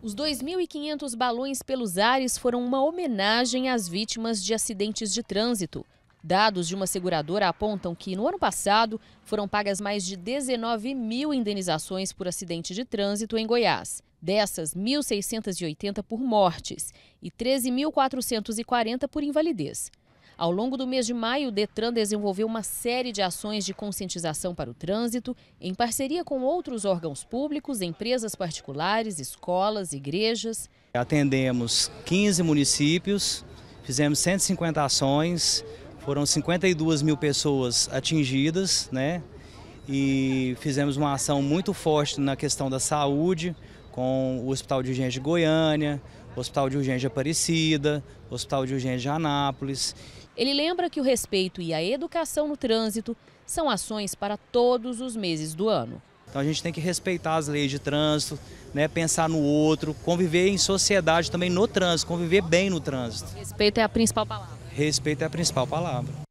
Os 2.500 balões pelos ares foram uma homenagem às vítimas de acidentes de trânsito. Dados de uma seguradora apontam que, no ano passado, foram pagas mais de 19 mil indenizações por acidente de trânsito em Goiás. Dessas, 1.680 por mortes e 13.440 por invalidez. Ao longo do mês de maio, o Detran desenvolveu uma série de ações de conscientização para o trânsito, em parceria com outros órgãos públicos, empresas particulares, escolas, igrejas. Atendemos 15 municípios, fizemos 150 ações, foram 52 mil pessoas atingidas, né? E fizemos uma ação muito forte na questão da saúde, com o Hospital de Urgência de Goiânia, Hospital de Urgência de Aparecida, Hospital de Urgência de Anápolis. Ele lembra que o respeito e a educação no trânsito são ações para todos os meses do ano. Então a gente tem que respeitar as leis de trânsito, né, pensar no outro, conviver em sociedade também no trânsito, conviver bem no trânsito. Respeito é a principal palavra. Respeito é a principal palavra.